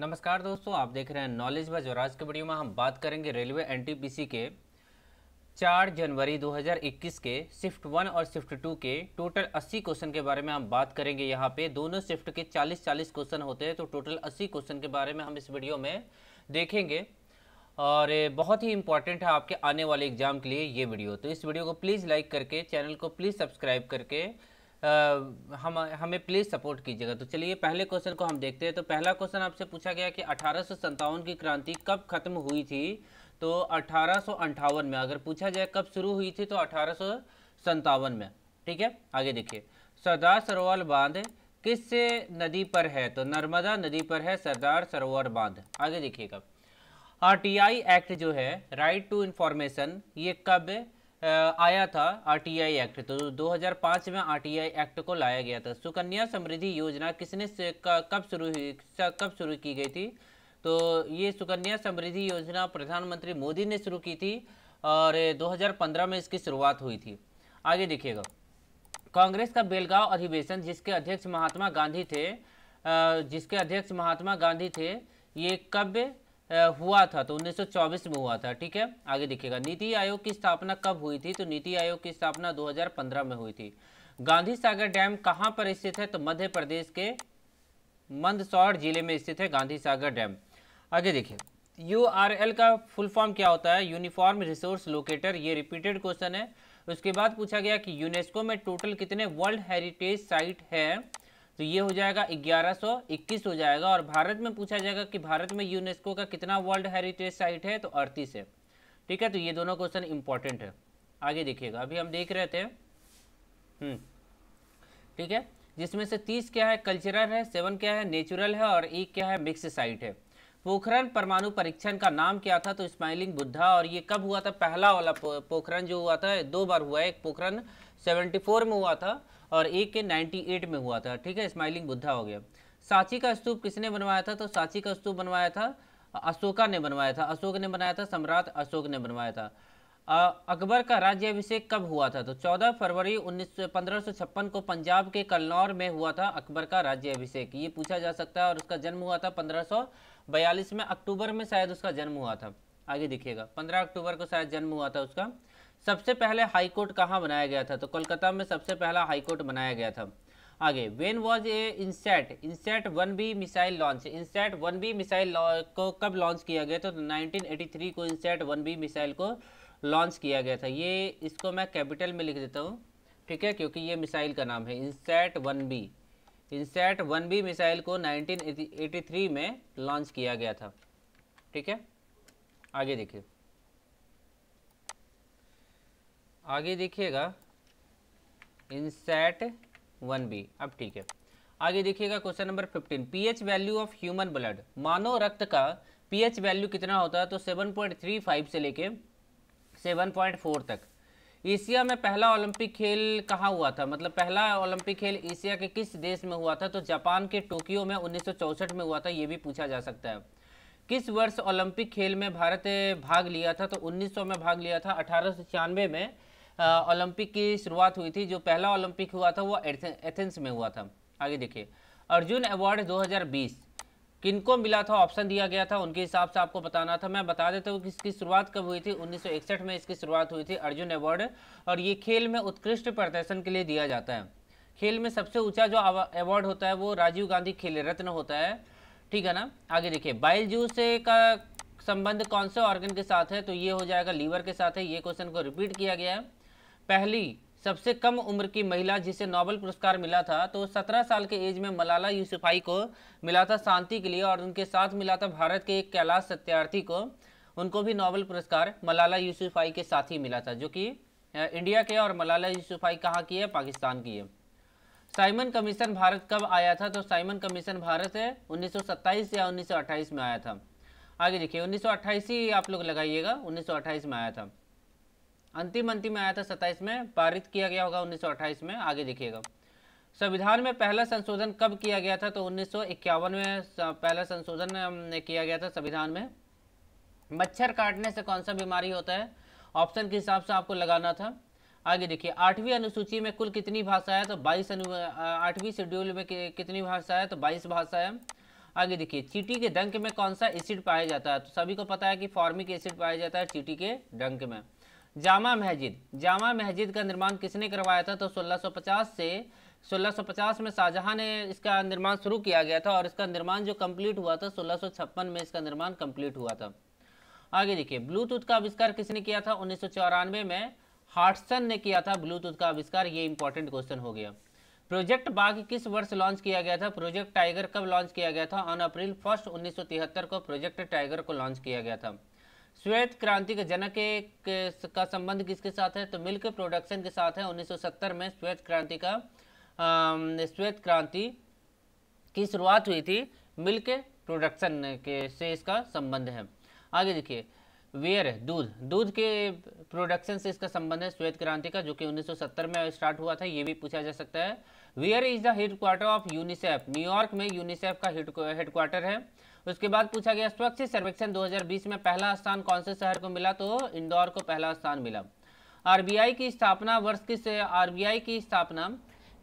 नमस्कार दोस्तों आप देख रहे हैं नॉलेज बाज और आज के वीडियो में हम बात करेंगे रेलवे एनटीपीसी के 4 जनवरी 2021 के शिफ्ट वन और शिफ्ट टू के टोटल 80 क्वेश्चन के बारे में हम बात करेंगे यहाँ पे दोनों शिफ्ट के 40-40 क्वेश्चन होते हैं तो टोटल 80 क्वेश्चन के बारे में हम इस वीडियो में देखेंगे और बहुत ही इंपॉर्टेंट है आपके आने वाले एग्जाम के लिए ये वीडियो तो इस वीडियो को प्लीज़ लाइक करके चैनल को प्लीज़ सब्सक्राइब करके हम हमें प्लीज़ सपोर्ट कीजिएगा तो चलिए पहले क्वेश्चन को हम देखते हैं तो पहला क्वेश्चन आपसे पूछा गया कि अठारह की क्रांति कब खत्म हुई थी तो अठारह में अगर पूछा जाए कब शुरू हुई थी तो अठारह में ठीक है आगे देखिए सरदार सरोवर बांध किस नदी पर है तो नर्मदा नदी पर है सरदार सरोवर बांध आगे देखिएगा आरटीआई एक्ट जो है राइट टू इन्फॉर्मेशन ये कब आया था आरटीआई एक्ट तो 2005 में आरटीआई एक्ट को लाया गया था सुकन्या समृद्धि योजना किसने से कब शुरू हुई कब शुरू की गई थी तो ये सुकन्या समृद्धि योजना प्रधानमंत्री मोदी ने शुरू की थी और 2015 में इसकी शुरुआत हुई थी आगे देखिएगा कांग्रेस का बेलगांव अधिवेशन जिसके अध्यक्ष महात्मा गांधी थे जिसके अध्यक्ष महात्मा गांधी थे ये कब हुआ था तो 1924 में हुआ था ठीक है आगे देखिएगा नीति आयोग की स्थापना कब हुई थी तो नीति आयोग की स्थापना 2015 में हुई थी गांधी सागर डैम कहां पर स्थित है तो मध्य प्रदेश के मंदसौर जिले में स्थित है गांधी सागर डैम आगे देखिए यू आर एल का फुल फॉर्म क्या होता है यूनिफॉर्म रिसोर्स लोकेटर ये रिपीटेड क्वेश्चन है उसके बाद पूछा गया कि यूनेस्को में टोटल कितने वर्ल्ड हेरिटेज साइट हैं तो ये हो जाएगा 1121 हो जाएगा और भारत में पूछा जाएगा कि भारत में यूनेस्को का कितना वर्ल्ड हेरिटेज साइट है तो अड़तीस है ठीक है तो ये दोनों क्वेश्चन इंपॉर्टेंट है आगे देखिएगा अभी हम देख रहे थे हम्म, ठीक है जिसमें से तीस क्या है कल्चरल है सेवन क्या है नेचुरल है और एक क्या है मिक्स साइट है पोखरण परमाणु परीक्षण का नाम क्या था तो स्माइलिंग बुद्धा और ये कब हुआ था पहला वाला पोखरण जो हुआ था दो बार हुआ है एक पोखरण 74 में हुआ था और एक के 98 में हुआ था ठीक है स्माइलिंग बुद्धा हो गया सांची का स्तूप किसने बनवाया था तो सांची का स्तूप बनवाया था अशोका ने बनवाया था अशोक ने बनाया था सम्राट अशोक ने बनवाया था अकबर का राज्याभिषेक कब हुआ था तो 14 फरवरी उन्नीस को पंजाब के कलनौर में हुआ था अकबर का राज्याभिषेक ये पूछा जा सकता है और उसका जन्म हुआ था 1542 में अक्टूबर में शायद उसका जन्म हुआ था आगे देखिएगा 15 अक्टूबर को शायद जन्म हुआ था उसका सबसे पहले हाई कोर्ट कहाँ बनाया गया था तो कोलकाता में सबसे पहला हाई कोर्ट बनाया गया था आगे when was a INSAT INSAT one B missile launch INSAT one B missile को कब लॉन्च किया गया था तो 1983 को इंसेट वन बी मिसाइल को लॉन्च किया गया था ये इसको मैं कैपिटल में लिख देता हूँ ठीक है क्योंकि ये मिसाइल का नाम है INSAT one B INSAT one B missile को 1983 में लॉन्च किया गया था ठीक है आगे देखिए आगे देखिएगा इनसेट वन बी अब ठीक है आगे देखिएगा question number fifteen pH value of human blood मानव रक्त का पीएच वैल्यू कितना होता है तो 7.35 से लेके 7.4 तक एशिया में पहला ओलंपिक खेल कहाँ हुआ था मतलब पहला ओलंपिक खेल एशिया के किस देश में हुआ था तो जापान के टोक्यो में उन्नीस में हुआ था ये भी पूछा जा सकता है किस वर्ष ओलंपिक खेल में भारत भाग लिया था तो 1900 में भाग लिया था अठारह में ओलंपिक की शुरुआत हुई थी जो पहला ओलंपिक हुआ था वो एथेंस में हुआ था आगे देखिए अर्जुन अवार्ड 2020 किनको मिला था ऑप्शन दिया गया था उनके हिसाब से आपको बताना था मैं बता देता हूँ कि इसकी शुरुआत कब हुई थी 1961 में इसकी शुरुआत हुई थी अर्जुन अवार्ड और ये खेल में उत्कृष्ट प्रदर्शन के लिए दिया जाता है खेल में सबसे ऊँचा जो अवार्ड होता है वो राजीव गांधी खेल रत्न होता है ठीक है ना आगे देखिए बाइल जूस का संबंध कौन से ऑर्गन के साथ है तो ये हो जाएगा लीवर के साथ है ये क्वेश्चन को रिपीट किया गया है पहली सबसे कम उम्र की महिला जिसे नोबेल पुरस्कार मिला था तो 17 साल के एज में मलाला यूसुफाई को मिला था शांति के लिए और उनके साथ मिला था भारत के एक कैलाश सत्यार्थी को उनको भी नोबेल पुरस्कार मलाला यूसुफाई के साथ ही मिला था जो कि इंडिया के और मलाला यूसुफाई कहाँ की है पाकिस्तान की है साइमन कमीशन भारत कब आया था तो साइमन कमीशन भारत है उन्नीस या उन्नीस में आया था आगे देखिए उन्नीस ही आप लोग लगाइएगा उन्नीस में आया था अंतिम अंतिम में आया था सत्ताईस में पारित किया गया होगा 1928 में आगे देखिएगा संविधान में पहला संशोधन कब किया गया था तो उन्नीस में पहला संशोधन किया गया था संविधान में मच्छर काटने से कौन सा बीमारी होता है ऑप्शन के हिसाब से आपको लगाना था आगे देखिए आठवीं अनुसूची में कुल कितनी भाषा है तो बाईस अनु आठवीं शेड्यूल में कितनी भाषा है तो बाईस भाषा है आगे देखिए चीटी के डंक में कौन सा एसिड पाया जाता है तो सभी को पता है कि फॉर्मिक एसिड पाया जाता है चीटी के डंक में जामा मस्जिद जामा मस्जिद का निर्माण किसने करवाया था तो 1650 से 1650 में शाहजहाँ ने इसका निर्माण शुरू किया गया था और इसका निर्माण जो कंप्लीट हुआ था 1656 में इसका निर्माण कंप्लीट हुआ था आगे देखिए ब्लूटूथ का आविष्कार किसने किया था उन्नीस में हार्टसन ने किया था ब्लूटूथ का आविष्कार ये इंपॉर्टेंट क्वेश्चन हो गया प्रोजेक्ट बाघ किस वर्ष लॉन्च किया गया था प्रोजेक्ट टाइगर कब लॉन्च किया गया था ऑन अप्रैल फर्स्ट उन्नीस को प्रोजेक्ट टाइगर को लॉन्च किया गया था श्वेत क्रांति के जनक का संबंध किसके साथ है तो मिल्क प्रोडक्शन के साथ है 1970 में श्वेत क्रांति का श्वेत क्रांति की शुरुआत हुई थी मिल्क प्रोडक्शन के से इसका संबंध है आगे देखिए वेयर दूध दूध के प्रोडक्शन से इसका संबंध है श्वेत क्रांति का जो कि 1970 में स्टार्ट हुआ था ये भी पूछा जा सकता है where is the headquarter of UNICEF New York में यूनिसेफ का हेडक्वार्टर है उसके बाद पूछा गया स्वच्छ सर्वेक्षण 2020 में पहला स्थान कौन से शहर को मिला तो इंदौर को पहला स्थान मिला आरबीआई की स्थापना वर्ष किस आरबीआई की स्थापना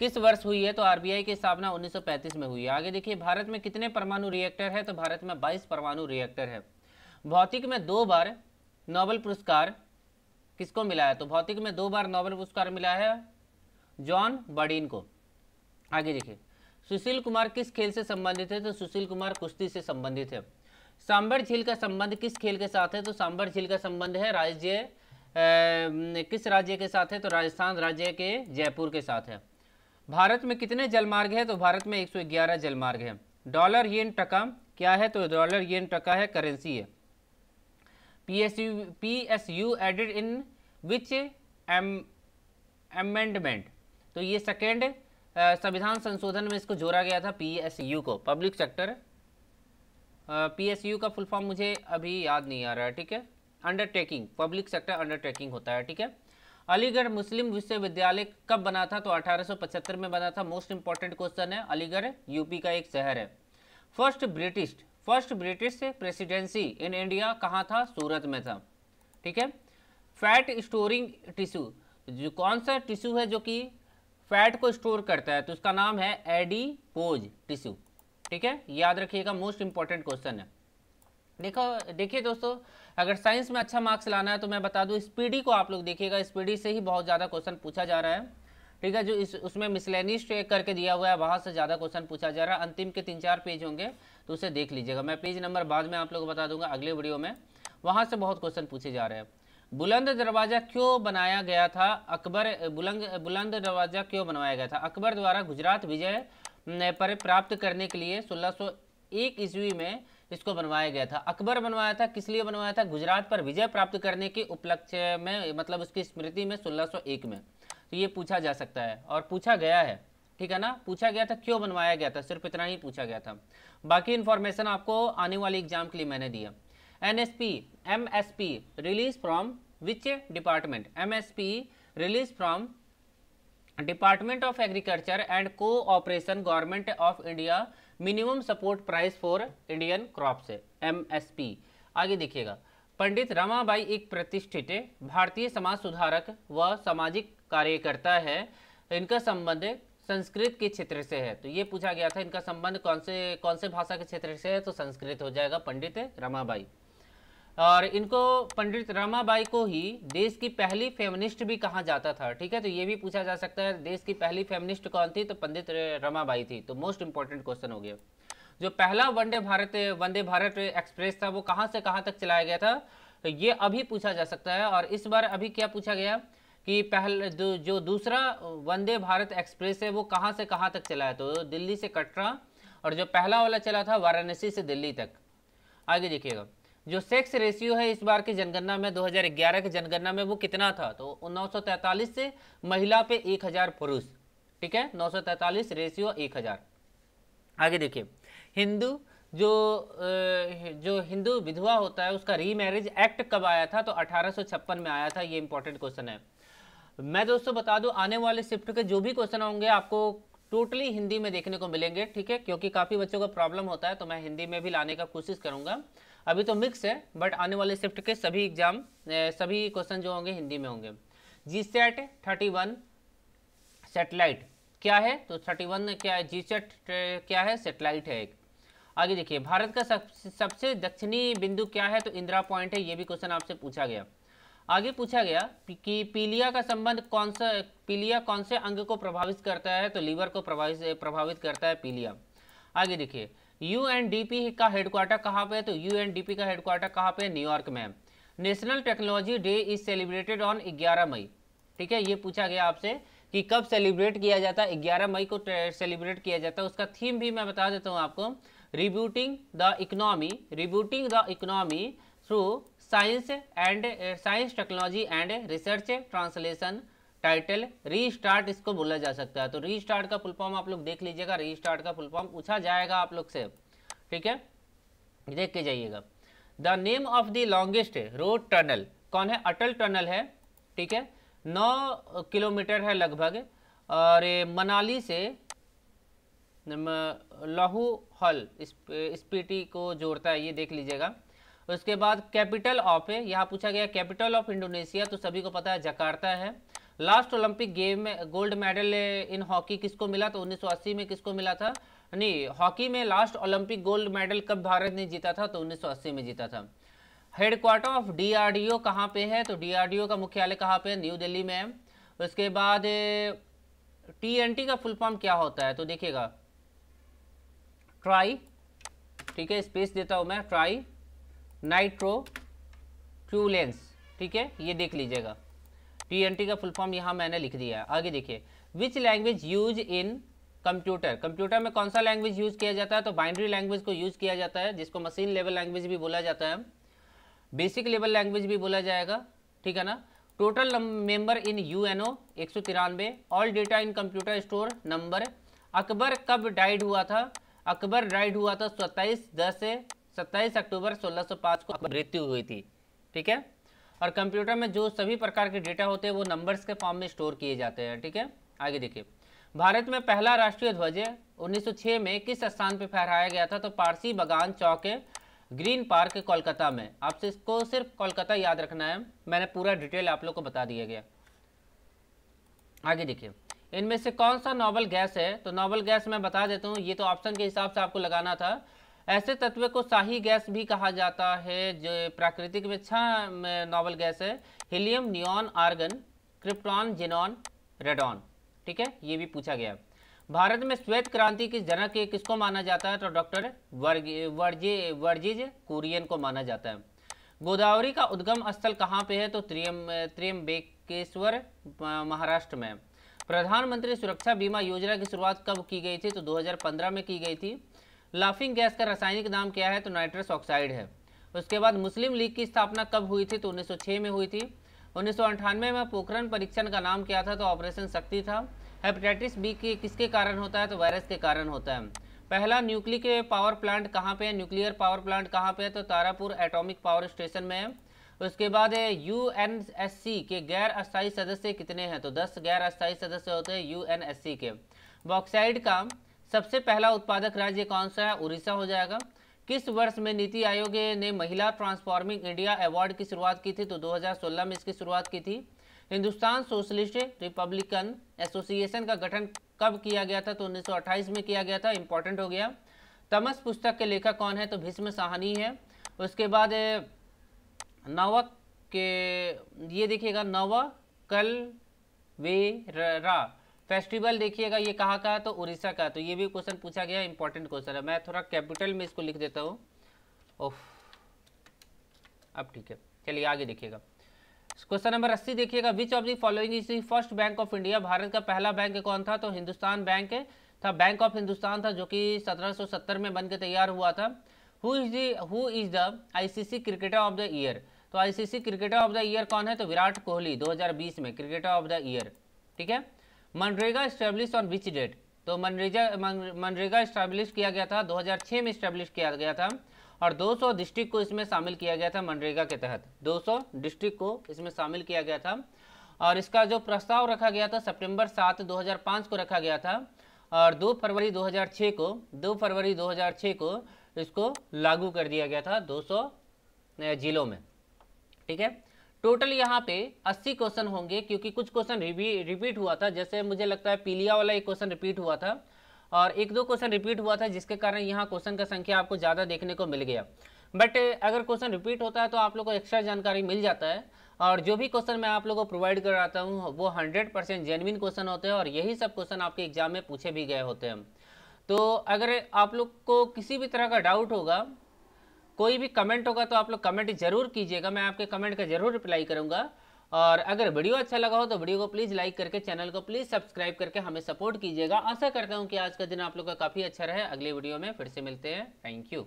किस वर्ष हुई है तो आरबीआई की स्थापना 1935 में हुई है आगे देखिए भारत में कितने परमाणु रिएक्टर है तो भारत में बाईस परमाणु रिएक्टर है भौतिक में दो बार नोबल पुरस्कार किसको मिला है तो भौतिक में दो बार नोबल पुरस्कार मिला है जॉन बडीन को आगे देखिए सुशील कुमार किस खेल से संबंधित है तो सुशील कुमार कुश्ती से संबंधित है सांबर झील का संबंध किस खेल के साथ है तो सांबर झील का संबंध है राज्य किस राज्य के साथ है तो राजस्थान राज्य के जयपुर के साथ है भारत में कितने जलमार्ग है तो भारत में 111 जलमार्ग है डॉलर येन टका क्या है तो डॉलर येन टका है करेंसी है PSU PSU added in which am amendment तो ये सेकेंड संविधान संशोधन में इसको जोड़ा गया था पीएसयू को पब्लिक सेक्टर पीएसयू का फुल फॉर्म मुझे अभी याद नहीं आ रहा है ठीक है अंडरटेकिंग पब्लिक सेक्टर अंडरटेकिंग होता है ठीक है अलीगढ़ मुस्लिम विश्वविद्यालय कब बना था तो 1875 में बना था मोस्ट इंपॉर्टेंट क्वेश्चन है अलीगढ़ यूपी का एक शहर है first British first British presidency in India कहाँ था सूरत में था ठीक है फैट स्टोरिंग टिश्यू जो कौन सा टिश्यू है जो कि फैट को स्टोर करता है तो उसका नाम है एडिपोज टिश्यू ठीक है याद रखिएगा मोस्ट इंपॉर्टेंट क्वेश्चन है देखो देखिए दोस्तों अगर साइंस में अच्छा मार्क्स लाना है तो मैं बता दूं स्पीडी को आप लोग देखिएगा स्पीडी से ही बहुत ज़्यादा क्वेश्चन पूछा जा रहा है ठीक है जो इस उसमें मिसलेनिस करके दिया हुआ है वहाँ से ज़्यादा क्वेश्चन पूछा जा रहा है अंतिम के तीन चार पेज होंगे तो उसे देख लीजिएगा मैं पेज नंबर बाद में आप लोग बता दूंगा अगले वीडियो में वहाँ से बहुत क्वेश्चन पूछे जा रहे हैं बुलंद दरवाज़ा क्यों बनाया गया था अकबर बुलंद बुलंद दरवाज़ा क्यों बनवाया गया था अकबर द्वारा गुजरात विजय पर प्राप्त करने के लिए 1601 ईस्वी में इसको बनवाया गया था अकबर बनवाया था किस लिए बनवाया था गुजरात पर विजय प्राप्त करने के उपलक्ष्य में मतलब उसकी स्मृति में 1601 में तो ये पूछा जा सकता है और पूछा गया है ठीक है ना पूछा गया था क्यों बनवाया गया था सिर्फ इतना ही पूछा गया था बाकी इन्फॉर्मेशन आपको आने वाले एग्जाम के लिए मैंने दिया from which department M S P release from department of agriculture and cooperation government of India minimum support price for Indian crops MSP आगे देखिएगा पंडित रमाबाई एक प्रतिष्ठित भारतीय समाज सुधारक व सामाजिक कार्यकर्ता है इनका संबंध संस्कृत के क्षेत्र से है तो ये पूछा गया था इनका संबंध कौन से कौन से भाषा के क्षेत्र से है तो संस्कृत हो जाएगा पंडित रमाबाई और इनको पंडित रमाबाई को ही देश की पहली फेमिनिस्ट भी कहा जाता था ठीक है तो ये भी पूछा जा सकता है देश की पहली फेमिनिस्ट कौन थी तो पंडित रमाबाई थी तो मोस्ट इंपॉर्टेंट क्वेश्चन हो गया जो पहला वनडे भारत वंदे भारत एक्सप्रेस था वो कहाँ से कहाँ तक चलाया गया था तो ये अभी पूछा जा सकता है और इस बार अभी क्या पूछा गया कि पहल जो, जो दूसरा वंदे भारत एक्सप्रेस है वो कहाँ से कहाँ तक चला है तो दिल्ली से कटरा और जो पहला वाला चला था वाराणसी से दिल्ली तक आगे देखिएगा जो सेक्स रेशियो है इस बार की जनगणना में 2011 की जनगणना में वो कितना था तो नौ से महिला पे 1000 पुरुष ठीक है नौ रेशियो 1000 आगे देखिए हिंदू जो जो हिंदू विधवा होता है उसका रीमैरिज एक्ट कब आया था तो 1856 में आया था ये इंपॉर्टेंट क्वेश्चन है मैं दोस्तों बता दूं आने वाले शिफ्ट के जो भी क्वेश्चन होंगे आपको टोटली हिंदी में देखने को मिलेंगे ठीक है क्योंकि काफ़ी बच्चों का प्रॉब्लम होता है तो मैं हिंदी में भी लाने का कोशिश करूँगा अभी तो मिक्स है बट आने वाले शिफ्ट के सभी एग्जाम सभी क्वेश्चन जो होंगे हिंदी में होंगे GSAT thirty one satellite क्या है तो थर्टी वन क्या है जी सेट क्या है सेटेलाइट है एक आगे देखिए भारत का सब, सबसे दक्षिणी बिंदु क्या है तो इंदिरा पॉइंट है ये भी क्वेश्चन आपसे पूछा गया आगे पूछा गया कि पीलिया का संबंध कौन सा पीलिया कौन से अंग को प्रभावित करता है तो लीवर को प्रभावित प्रभावित करता है पीलिया आगे देखिए यू एन डी पी का हेडक्वार्टर कहाँ पे है तो यू एन डी पी का हेडक्वार्टर कहाँ पे न्यूयॉर्क में national technology day is celebrated on ग्यारह मई ठीक है ये पूछा गया आपसे कि कब सेलिब्रेट किया जाता है ग्यारह मई को सेलिब्रेट किया जाता है उसका थीम भी मैं बता देता हूँ आपको rebooting the economy rebooting the economy through science and science technology and research translation title restart इसको बोला जा सकता है तो रीस्टार्ट का फुल फॉर्म आप लोग देख लीजिएगा रीस्टार्ट का फुल फॉर्म पूछा जाएगा आप लोग से ठीक है देख के जाइएगा the name of the longest road tunnel कौन है अटल टनल है ठीक है नौ किलोमीटर है लगभग और मनाली से लहू हल स्पीटी को जोड़ता है ये देख लीजिएगा उसके बाद कैपिटल ऑफ यहाँ पूछा गया कैपिटल ऑफ इंडोनेशिया तो सभी को पता है जकार्ता है लास्ट ओलंपिक गेम में गोल्ड मेडल इन हॉकी किसको मिला था 1980 में किसको मिला था नहीं हॉकी में लास्ट ओलंपिक गोल्ड मेडल कब भारत ने जीता था तो 1980 में जीता था हेडक्वार्टर ऑफ डीआरडीओ कहाँ पे है तो डीआरडीओ का मुख्यालय कहाँ पे है न्यू दिल्ली में है उसके बाद टी का फुल फॉर्म क्या होता है तो देखिएगा ट्राई ठीक है स्पेस देता हूँ मैं ट्राई नाइट्रो ट्यूलेंस ठीक है ये देख लीजिएगा टी का फुल फॉर्म यहाँ मैंने लिख दिया है आगे देखिए which language use in computer computer में कौन सा लैंग्वेज यूज किया जाता है तो बाइंड्री लैंग्वेज को यूज किया जाता है जिसको मशीन लेवल लैंग्वेज भी बोला जाता है बेसिक लेवल लैंग्वेज भी बोला जाएगा ठीक है ना total member in U N O एक सौ तिरानवे all data in computer store number Akbar कब डाइड हुआ था अकबर डाइड हुआ था सत्ताईस दस सत्ताईस अक्टूबर सोलह सौ पाँच को मृत्यु हुई थी ठीक है और कंप्यूटर में जो सभी प्रकार के डेटा होते हैं वो नंबर्स के फॉर्म में स्टोर किए जाते हैं ठीक है आगे देखिए भारत में पहला राष्ट्रीय ध्वज 1906 में किस स्थान पर फहराया गया था तो पारसी बगान चौके ग्रीन पार्क कोलकाता में आपसे इसको सिर्फ कोलकाता याद रखना है मैंने पूरा डिटेल आप लोग को बता दिया गया आगे देखिए इनमें से कौन सा नोबल गैस है तो नोबल गैस मैं बता देता हूँ ये तो ऑप्शन के हिसाब से आपको लगाना था ऐसे तत्व को शाही गैस भी कहा जाता है जो प्राकृतिक में छह नॉवल गैस है helium neon argon krypton xenon radon ठीक है ये भी पूछा गया भारत में श्वेत क्रांति की जनक किसको माना जाता है तो डॉक्टर वर्ग वर्जी वर्जिज कुरियन को माना जाता है गोदावरी का उद्गम स्थल कहाँ पे है तो त्रियम त्रियम्बेकेश्वर महाराष्ट्र में प्रधानमंत्री सुरक्षा बीमा योजना की शुरुआत कब की गई थी तो 2015 में की गई थी लाफिंग गैस का रासायनिक नाम क्या है तो नाइट्रस ऑक्साइड है उसके बाद मुस्लिम लीग की स्थापना कब हुई थी तो 1906 में हुई थी उन्नीस में पोखरण परीक्षण का नाम क्या था तो ऑपरेशन शक्ति था हेपेटाइटिस बी के किसके कारण होता है तो वायरस के कारण होता है पहला न्यूक्लिक पावर प्लांट कहाँ पे है न्यूक्लियर पावर प्लांट कहाँ पे है तो तारापुर एटॉमिक पावर स्टेशन में है उसके बाद यू एन एस सी के गैर अस्थायी सदस्य कितने हैं तो दस गैर अस्थायी सदस्य होते हैं यू एन एस सी के बॉक्साइड का सबसे पहला उत्पादक राज्य कौन सा है उड़ीसा हो जाएगा किस वर्ष में नीति आयोग ने महिला ट्रांसफॉर्मिंग इंडिया अवार्ड की शुरुआत की थी तो 2016 में इसकी शुरुआत की थी हिंदुस्तान सोशलिस्ट रिपब्लिकन एसोसिएशन का गठन कब किया गया था तो 1928 में किया गया था इंपॉर्टेंट हो गया तमस पुस्तक के लेखक कौन है तो भीष्म साहनी है उसके बाद नवक के ये देखिएगा कल वेरा फेस्टिवल देखिएगा ये कहाँ का है तो उड़ीसा का तो ये भी क्वेश्चन पूछा गया इंपॉर्टेंट क्वेश्चन है मैं थोड़ा कैपिटल में इसको लिख देता हूँ ओफ अब ठीक है चलिए आगे देखिएगा क्वेश्चन नंबर अस्सी देखिएगा which of the following is first bank of India Bharat का पहला बैंक कौन था तो हिंदुस्तान बैंक था बैंक ऑफ हिंदुस्तान था जो कि 1770 में बन के तैयार हुआ था who is the who is the ICC cricketer of the year तो ICC cricketer of the year कौन है तो विराट कोहली 2020 में क्रिकेटर ऑफ द ईयर ठीक है MNREGA establish on which date तो मनरेगा मनरेगा स्टैब्लिश किया गया था 2006 में स्टैब्लिश किया गया था और 200 डिस्ट्रिक्ट को इसमें शामिल किया गया था मनरेगा के तहत 200 डिस्ट्रिक्ट को इसमें शामिल किया गया था और इसका जो प्रस्ताव रखा गया था सितंबर 7 2005 को रखा गया था और 2 फरवरी 2006 को 2 फरवरी 2006 को इसको लागू कर दिया गया था दो जिलों में ठीक है टोटल यहाँ पे 80 क्वेश्चन होंगे क्योंकि कुछ क्वेश्चन रिपीट हुआ था जैसे मुझे लगता है पीलिया वाला एक क्वेश्चन रिपीट हुआ था और एक दो क्वेश्चन रिपीट हुआ था जिसके कारण यहाँ क्वेश्चन का संख्या आपको ज़्यादा देखने को मिल गया बट अगर क्वेश्चन रिपीट होता है तो आप लोग को एक्स्ट्रा जानकारी मिल जाता है और जो भी क्वेश्चन मैं आप लोगों को प्रोवाइड कराता हूँ वो हंड्रेड परसेंट जेनविन क्वेश्चन होते हैं और यही सब क्वेश्चन आपके एग्जाम में पूछे भी गए होते हैं तो अगर आप लोग को किसी भी तरह का डाउट होगा कोई भी कमेंट होगा तो आप लोग कमेंट जरूर कीजिएगा मैं आपके कमेंट का जरूर रिप्लाई करूंगा और अगर वीडियो अच्छा लगा हो तो वीडियो को प्लीज़ लाइक करके चैनल को प्लीज़ सब्सक्राइब करके हमें सपोर्ट कीजिएगा आशा करता हूँ कि आज का दिन आप लोग का काफ़ी अच्छा रहे अगले वीडियो में फिर से मिलते हैं थैंक यू